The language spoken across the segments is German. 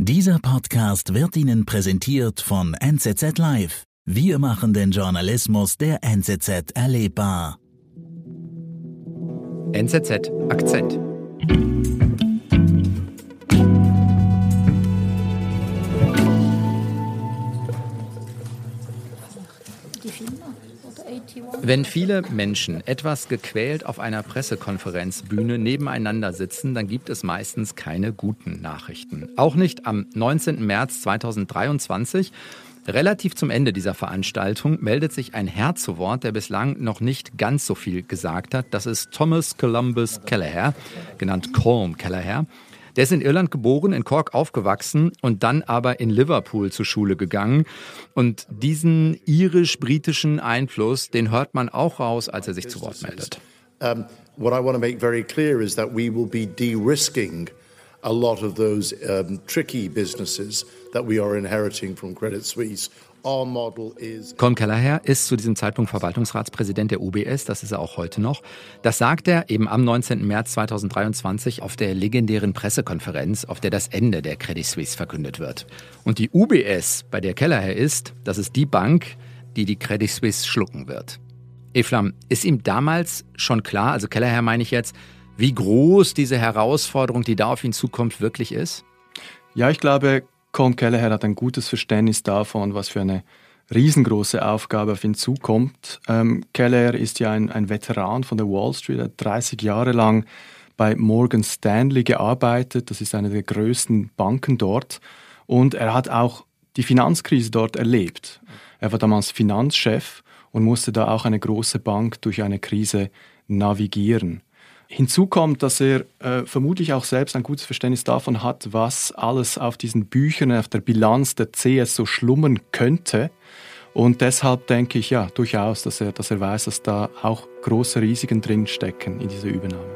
Dieser Podcast wird Ihnen präsentiert von NZZ Live. Wir machen den Journalismus der NZZ erlebbar. NZZ Akzent. Wenn viele Menschen etwas gequält auf einer Pressekonferenzbühne nebeneinander sitzen, dann gibt es meistens keine guten Nachrichten. Auch nicht am 19. März 2023. Relativ zum Ende dieser Veranstaltung meldet sich ein Herr zu Wort, der bislang noch nicht ganz so viel gesagt hat. Das ist Thomas Columbus Kelleher, genannt Colm Kelleher. Der ist in Irland geboren, in Cork aufgewachsen und dann aber in Liverpool zur Schule gegangen. Und diesen irisch-britischen Einfluss, den hört man auch raus, als er sich zu Wort meldet. Um, what I want to make very clear is that we will be de-risking a lot of those um, tricky businesses that we are inheriting from Credit Suisse. Con Kellerher ist zu diesem Zeitpunkt Verwaltungsratspräsident der UBS, das ist er auch heute noch. Das sagt er eben am 19. März 2023 auf der legendären Pressekonferenz, auf der das Ende der Credit Suisse verkündet wird. Und die UBS, bei der Kellerher ist, das ist die Bank, die die Credit Suisse schlucken wird. Eflam, ist ihm damals schon klar, also Kellerher meine ich jetzt, wie groß diese Herausforderung, die da auf ihn zukommt, wirklich ist? Ja, ich glaube, Colm Kelleher hat ein gutes Verständnis davon, was für eine riesengroße Aufgabe auf ihn zukommt. Ähm, Kelleher ist ja ein, ein Veteran von der Wall Street, hat 30 Jahre lang bei Morgan Stanley gearbeitet, das ist eine der größten Banken dort, und er hat auch die Finanzkrise dort erlebt. Er war damals Finanzchef und musste da auch eine große Bank durch eine Krise navigieren. Hinzu kommt, dass er äh, vermutlich auch selbst ein gutes Verständnis davon hat, was alles auf diesen Büchern, auf der Bilanz der CS so schlummern könnte. Und deshalb denke ich ja durchaus, dass er, dass er weiß, dass da auch große Risiken drinstecken in dieser Übernahme.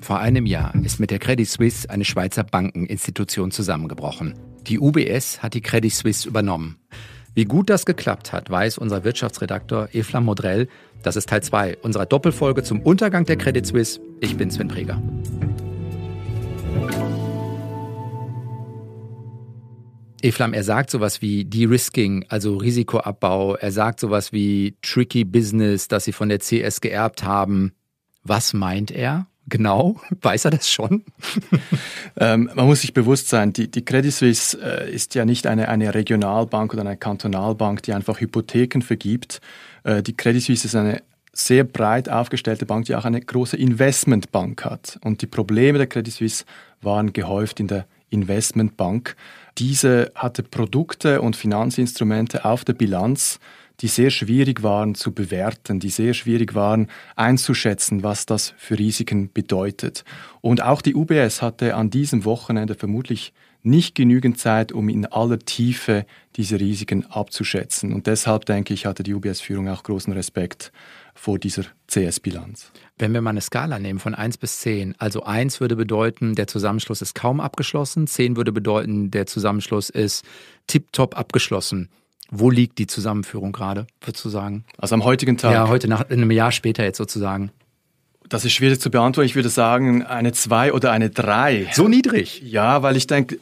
Vor einem Jahr ist mit der Credit Suisse eine Schweizer Bankeninstitution zusammengebrochen. Die UBS hat die Credit Suisse übernommen. Wie gut das geklappt hat, weiß unser Wirtschaftsredakteur Eflam Modrell. Das ist Teil 2 unserer Doppelfolge zum Untergang der Credit Suisse. Ich bin Sven Preger. Eflam, er sagt sowas wie De-Risking, also Risikoabbau. Er sagt sowas wie Tricky Business, das sie von der CS geerbt haben. Was meint er? genau? Weiß er das schon? ähm, man muss sich bewusst sein, die, die Credit Suisse äh, ist ja nicht eine, eine Regionalbank oder eine Kantonalbank, die einfach Hypotheken vergibt. Äh, die Credit Suisse ist eine sehr breit aufgestellte Bank, die auch eine große Investmentbank hat. Und die Probleme der Credit Suisse waren gehäuft in der Investmentbank. Diese hatte Produkte und Finanzinstrumente auf der Bilanz, die sehr schwierig waren zu bewerten, die sehr schwierig waren einzuschätzen, was das für Risiken bedeutet. Und auch die UBS hatte an diesem Wochenende vermutlich nicht genügend Zeit, um in aller Tiefe diese Risiken abzuschätzen. Und deshalb denke ich, hatte die UBS-Führung auch großen Respekt vor dieser CS-Bilanz. Wenn wir mal eine Skala nehmen von 1 bis 10, also 1 würde bedeuten, der Zusammenschluss ist kaum abgeschlossen, 10 würde bedeuten, der Zusammenschluss ist tiptop abgeschlossen. Wo liegt die Zusammenführung gerade, würdest du sagen? Also am heutigen Tag? Ja, heute nach einem Jahr später jetzt sozusagen. Das ist schwierig zu beantworten. Ich würde sagen, eine 2 oder eine 3. So niedrig? Ja, weil ich denke,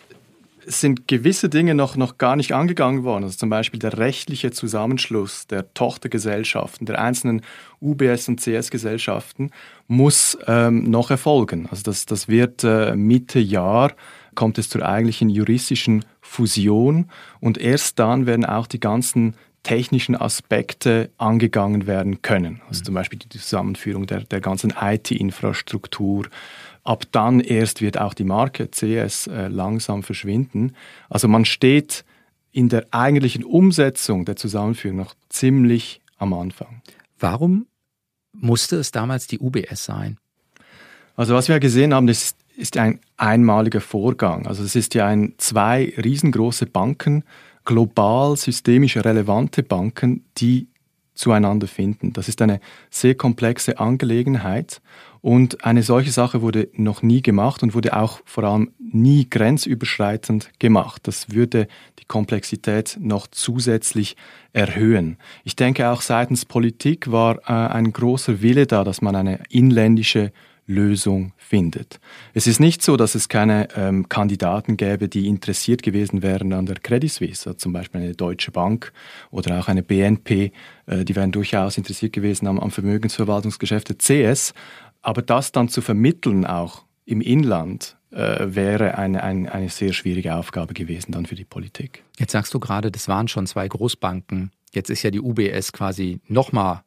es sind gewisse Dinge noch, noch gar nicht angegangen worden. Also zum Beispiel der rechtliche Zusammenschluss der Tochtergesellschaften, der einzelnen UBS- und CS-Gesellschaften muss ähm, noch erfolgen. Also das, das wird äh, Mitte Jahr, kommt es zur eigentlichen juristischen Fusion und erst dann werden auch die ganzen technischen Aspekte angegangen werden können. Also mhm. zum Beispiel die Zusammenführung der, der ganzen IT-Infrastruktur. Ab dann erst wird auch die Marke CS äh, langsam verschwinden. Also man steht in der eigentlichen Umsetzung der Zusammenführung noch ziemlich am Anfang. Warum musste es damals die UBS sein? Also was wir gesehen haben, ist ist ein einmaliger Vorgang. Also es ist ja ein zwei riesengroße Banken, global systemisch relevante Banken, die zueinander finden. Das ist eine sehr komplexe Angelegenheit und eine solche Sache wurde noch nie gemacht und wurde auch vor allem nie grenzüberschreitend gemacht. Das würde die Komplexität noch zusätzlich erhöhen. Ich denke auch seitens Politik war äh, ein großer Wille da, dass man eine inländische Lösung findet. Es ist nicht so, dass es keine ähm, Kandidaten gäbe, die interessiert gewesen wären an der Credit Suisse, also zum Beispiel eine Deutsche Bank oder auch eine BNP, äh, die wären durchaus interessiert gewesen am, am Vermögensverwaltungsgeschäft der CS. Aber das dann zu vermitteln auch im Inland, äh, wäre eine, ein, eine sehr schwierige Aufgabe gewesen dann für die Politik. Jetzt sagst du gerade, das waren schon zwei Großbanken. Jetzt ist ja die UBS quasi nochmal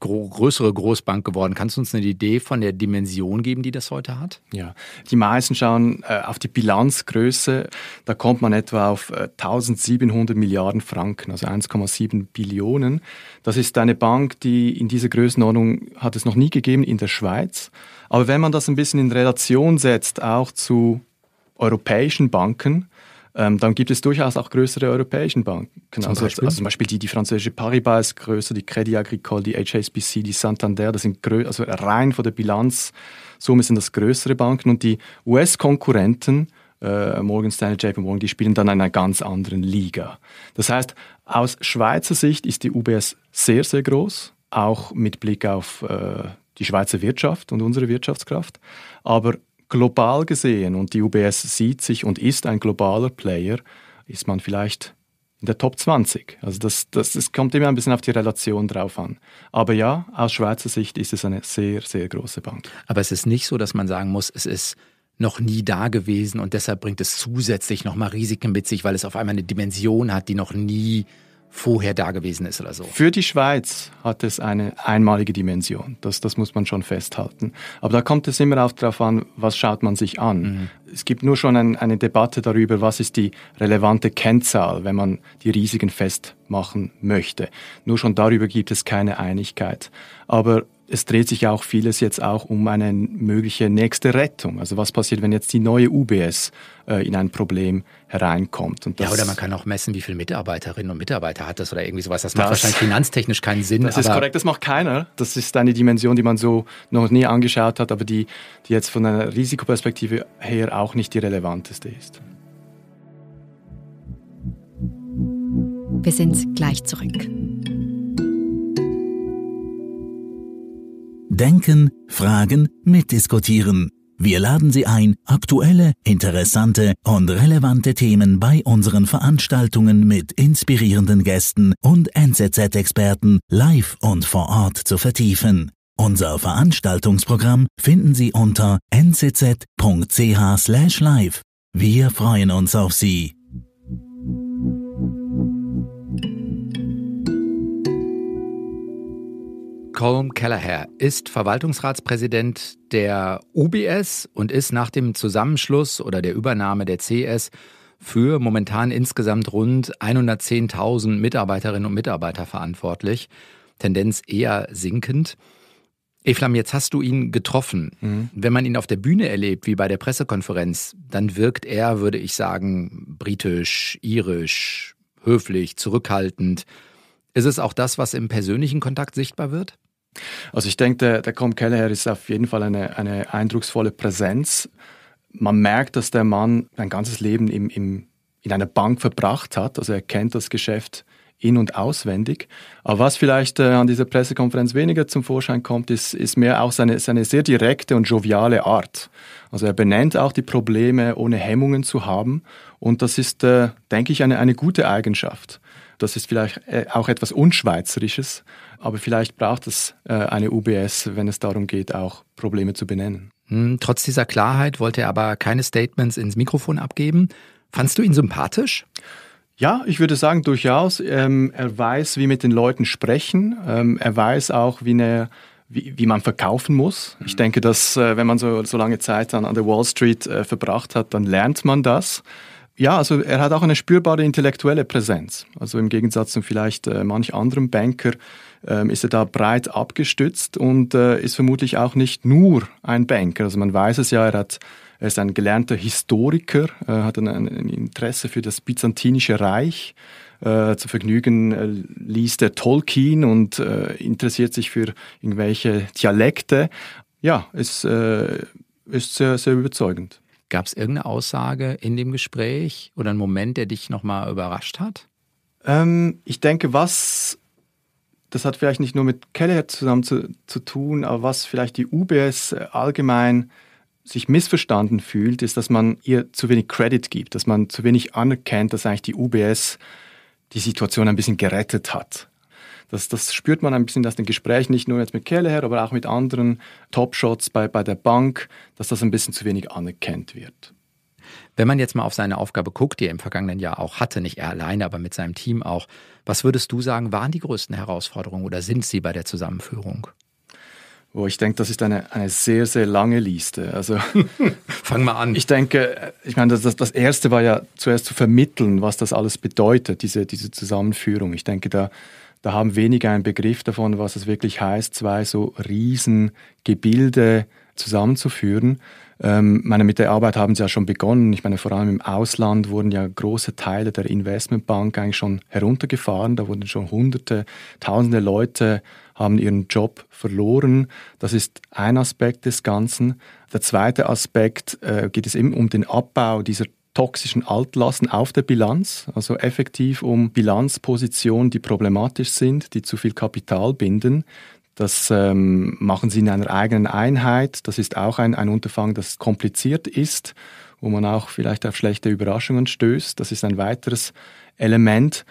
größere Großbank geworden. Kannst du uns eine Idee von der Dimension geben, die das heute hat? Ja, die meisten schauen äh, auf die Bilanzgröße. Da kommt man etwa auf äh, 1700 Milliarden Franken, also 1,7 Billionen. Das ist eine Bank, die in dieser Größenordnung hat es noch nie gegeben in der Schweiz. Aber wenn man das ein bisschen in Relation setzt, auch zu europäischen Banken, ähm, dann gibt es durchaus auch größere europäischen Banken. Zum also, also Beispiel? also zum Beispiel die, die französische Paribas ist größer, die Credit Agricole, die HSBC, die Santander, das sind also rein von der Bilanzsumme sind das größere Banken und die US-Konkurrenten, äh, Morgan Stanley, JP Morgan, die spielen dann in einer ganz anderen Liga. Das heißt, aus Schweizer Sicht ist die UBS sehr, sehr groß, auch mit Blick auf äh, die Schweizer Wirtschaft und unsere Wirtschaftskraft. Aber global gesehen, und die UBS sieht sich und ist ein globaler Player, ist man vielleicht in der Top 20. Also das, das, das kommt immer ein bisschen auf die Relation drauf an. Aber ja, aus Schweizer Sicht ist es eine sehr, sehr große Bank. Aber es ist nicht so, dass man sagen muss, es ist noch nie da gewesen und deshalb bringt es zusätzlich nochmal Risiken mit sich, weil es auf einmal eine Dimension hat, die noch nie vorher da gewesen ist oder so. Für die Schweiz hat es eine einmalige Dimension, das, das muss man schon festhalten. Aber da kommt es immer auch darauf an, was schaut man sich an. Mhm. Es gibt nur schon ein, eine Debatte darüber, was ist die relevante Kennzahl, wenn man die Risiken festmachen möchte. Nur schon darüber gibt es keine Einigkeit. Aber es dreht sich auch vieles jetzt auch um eine mögliche nächste Rettung. Also was passiert, wenn jetzt die neue UBS äh, in ein Problem hereinkommt? ja, oder man kann auch messen, wie viele Mitarbeiterinnen und Mitarbeiter hat das oder irgendwie sowas. Das, das macht wahrscheinlich finanztechnisch keinen Sinn. Das ist korrekt, das macht keiner. Das ist eine Dimension, die man so noch nie angeschaut hat, aber die, die jetzt von einer Risikoperspektive her auch nicht die relevanteste ist. Wir sind gleich zurück. denken, fragen, mitdiskutieren. Wir laden Sie ein, aktuelle, interessante und relevante Themen bei unseren Veranstaltungen mit inspirierenden Gästen und NZZ-Experten live und vor Ort zu vertiefen. Unser Veranstaltungsprogramm finden Sie unter nczch live. Wir freuen uns auf Sie. Colm Kelleher ist Verwaltungsratspräsident der UBS und ist nach dem Zusammenschluss oder der Übernahme der CS für momentan insgesamt rund 110.000 Mitarbeiterinnen und Mitarbeiter verantwortlich. Tendenz eher sinkend. Eflam, jetzt hast du ihn getroffen. Mhm. Wenn man ihn auf der Bühne erlebt, wie bei der Pressekonferenz, dann wirkt er, würde ich sagen, britisch, irisch, höflich, zurückhaltend. Ist es auch das, was im persönlichen Kontakt sichtbar wird? Also ich denke, der, der Com Kelleher ist auf jeden Fall eine, eine eindrucksvolle Präsenz. Man merkt, dass der Mann sein ganzes Leben im, im, in einer Bank verbracht hat. Also er kennt das Geschäft in- und auswendig. Aber was vielleicht äh, an dieser Pressekonferenz weniger zum Vorschein kommt, ist, ist mehr auch seine, seine sehr direkte und joviale Art. Also er benennt auch die Probleme, ohne Hemmungen zu haben. Und das ist, äh, denke ich, eine, eine gute Eigenschaft. Das ist vielleicht äh, auch etwas Unschweizerisches, aber vielleicht braucht es äh, eine UBS, wenn es darum geht, auch Probleme zu benennen. Hm, trotz dieser Klarheit wollte er aber keine Statements ins Mikrofon abgeben. Fandst du ihn sympathisch? Ja, ich würde sagen, durchaus. Ähm, er weiß, wie mit den Leuten sprechen. Ähm, er weiß auch, wie, eine, wie, wie man verkaufen muss. Ich mhm. denke, dass äh, wenn man so, so lange Zeit an, an der Wall Street äh, verbracht hat, dann lernt man das. Ja, also er hat auch eine spürbare intellektuelle Präsenz. Also im Gegensatz zu vielleicht äh, manch anderem Banker äh, ist er da breit abgestützt und äh, ist vermutlich auch nicht nur ein Banker. Also man weiß es ja, er, hat, er ist ein gelernter Historiker, äh, hat ein, ein, Interesse für das byzantinische Reich. Äh, zu Vergnügen äh, liest er Tolkien und äh, interessiert sich für irgendwelche Dialekte. Ja, es äh, ist sehr, sehr überzeugend. Gab es irgendeine Aussage in dem Gespräch oder einen Moment, der dich nochmal überrascht hat? Ähm, ich denke, was, das hat vielleicht nicht nur mit Keller zusammen zu, zu tun, aber was vielleicht die UBS allgemein sich missverstanden fühlt, ist, dass man ihr zu wenig Credit gibt, dass man zu wenig anerkennt, dass eigentlich die UBS die Situation ein bisschen gerettet hat das, das spürt man ein bisschen, dass den Gespräch nicht nur jetzt mit Kelleher, aber auch mit anderen Topshots bei, bei der Bank, dass das ein bisschen zu wenig anerkannt wird. Wenn man jetzt mal auf seine Aufgabe guckt, die er im vergangenen Jahr auch hatte, nicht er alleine, aber mit seinem Team auch, was würdest du sagen, waren die größten Herausforderungen oder sind sie bei der Zusammenführung? Oh, ich denke, das ist eine, eine sehr, sehr lange Liste. Also, Fang mal an. Ich denke, ich meine, das, das Erste war ja zuerst zu vermitteln, was das alles bedeutet, diese, diese Zusammenführung. Ich denke, da da haben weniger einen Begriff davon, was es wirklich heißt, zwei so Riesengebilde zusammenzuführen. Ähm, meine, mit der Arbeit haben sie ja schon begonnen. Ich meine, vor allem im Ausland wurden ja große Teile der Investmentbank eigentlich schon heruntergefahren. Da wurden schon Hunderte, Tausende Leute haben ihren Job verloren. Das ist ein Aspekt des Ganzen. Der zweite Aspekt äh, geht es eben um den Abbau dieser toxischen Altlasten auf der Bilanz, also effektiv um Bilanzpositionen, die problematisch sind, die zu viel Kapital binden. Das ähm, machen sie in einer eigenen Einheit. Das ist auch ein, ein Unterfangen, das kompliziert ist, wo man auch vielleicht auf schlechte Überraschungen stößt. Das ist ein weiteres Element.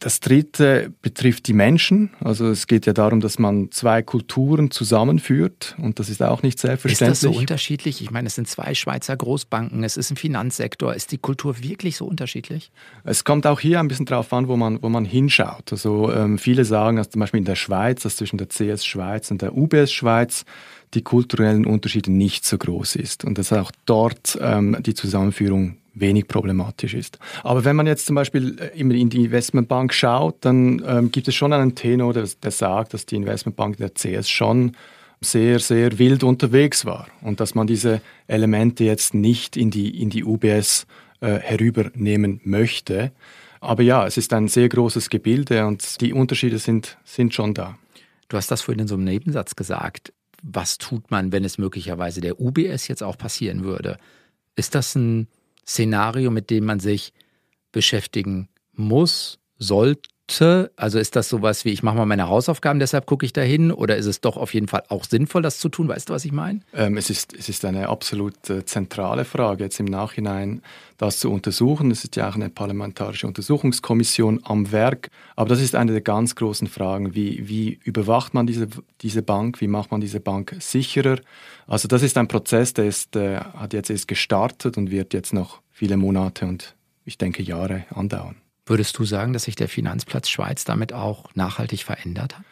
Das Dritte betrifft die Menschen. Also es geht ja darum, dass man zwei Kulturen zusammenführt und das ist auch nicht selbstverständlich. Ist das so unterschiedlich? Ich meine, es sind zwei Schweizer Großbanken, es ist ein Finanzsektor. Ist die Kultur wirklich so unterschiedlich? Es kommt auch hier ein bisschen drauf an, wo man, wo man hinschaut. Also ähm, viele sagen, dass zum Beispiel in der Schweiz, dass zwischen der CS Schweiz und der UBS Schweiz die kulturellen Unterschiede nicht so groß ist und dass auch dort ähm, die Zusammenführung wenig problematisch ist. Aber wenn man jetzt zum Beispiel äh, immer in die Investmentbank schaut, dann ähm, gibt es schon einen Tenor, der, der sagt, dass die Investmentbank der CS schon sehr, sehr wild unterwegs war und dass man diese Elemente jetzt nicht in die, in die UBS äh, herübernehmen möchte. Aber ja, es ist ein sehr großes Gebilde und die Unterschiede sind, sind schon da. Du hast das vorhin in so einem Nebensatz gesagt. Was tut man, wenn es möglicherweise der UBS jetzt auch passieren würde? Ist das ein Szenario, mit dem man sich beschäftigen muss, sollte Minute? Also ist das sowas wie, ich mache mal meine Hausaufgaben, deshalb gucke ich da hin? Oder ist es doch auf jeden Fall auch sinnvoll, das zu tun? Weißt du, was ich meine? Ähm, es, ist, es ist eine absolut äh, zentrale Frage, jetzt im Nachhinein das zu untersuchen. Es ist ja auch eine parlamentarische Untersuchungskommission am Werk. Aber das ist eine der ganz großen Fragen. Wie, wie überwacht man diese, diese Bank? Wie macht man diese Bank sicherer? Also das ist ein Prozess, der ist, äh, hat jetzt erst gestartet und wird jetzt noch viele Monate und ich denke Jahre andauern. Würdest du sagen, dass sich der Finanzplatz Schweiz damit auch nachhaltig verändert hat?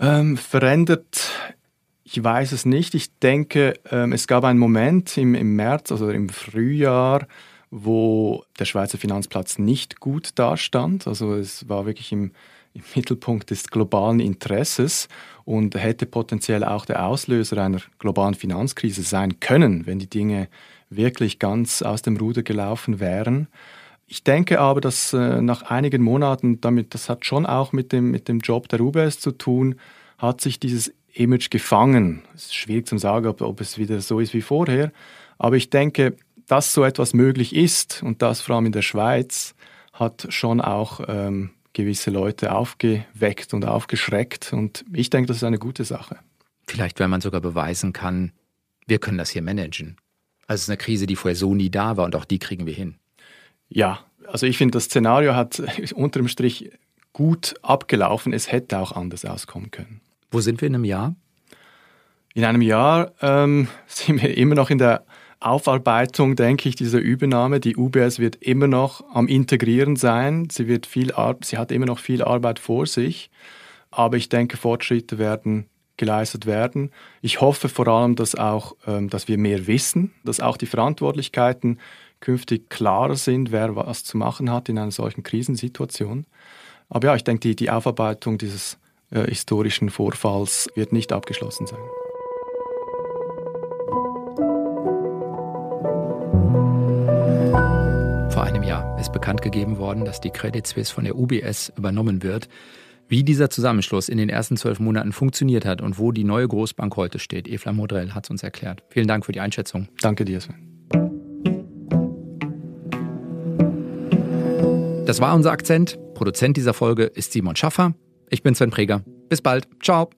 Ähm, verändert, ich weiß es nicht. Ich denke, ähm, es gab einen Moment im, im März, also im Frühjahr, wo der Schweizer Finanzplatz nicht gut dastand. Also es war wirklich im, im Mittelpunkt des globalen Interesses und hätte potenziell auch der Auslöser einer globalen Finanzkrise sein können, wenn die Dinge wirklich ganz aus dem Ruder gelaufen wären. Ich denke aber, dass äh, nach einigen Monaten, damit das hat schon auch mit dem, mit dem Job der UBS zu tun, hat sich dieses Image gefangen. Es ist schwierig zu sagen, ob, ob es wieder so ist wie vorher, aber ich denke, dass so etwas möglich ist und das vor allem in der Schweiz, hat schon auch ähm, gewisse Leute aufgeweckt und aufgeschreckt. Und ich denke, das ist eine gute Sache. Vielleicht, weil man sogar beweisen kann, wir können das hier managen. Also es ist eine Krise, die vorher so nie da war und auch die kriegen wir hin. Ja, also ich finde, das Szenario hat unterm Strich gut abgelaufen. Es hätte auch anders auskommen können. Wo sind wir in einem Jahr? In einem Jahr ähm, sind wir immer noch in der Aufarbeitung, denke ich, dieser Übernahme. Die UBS wird immer noch am Integrieren sein. Sie, wird viel sie hat immer noch viel Arbeit vor sich. Aber ich denke, Fortschritte werden geleistet werden. Ich hoffe vor allem, dass auch, ähm, dass wir mehr wissen, dass auch die Verantwortlichkeiten künftig klarer sind, wer was zu machen hat in einer solchen Krisensituation. Aber ja, ich denke, die, die Aufarbeitung dieses äh, historischen Vorfalls wird nicht abgeschlossen sein. Vor einem Jahr ist bekannt gegeben worden, dass die Credit Suisse von der UBS übernommen wird. Wie dieser Zusammenschluss in den ersten zwölf Monaten funktioniert hat und wo die neue Großbank heute steht, Efla Modrell hat es uns erklärt. Vielen Dank für die Einschätzung. Danke dir, Sven. Das war unser Akzent. Produzent dieser Folge ist Simon Schaffer. Ich bin Sven Preger. Bis bald. Ciao.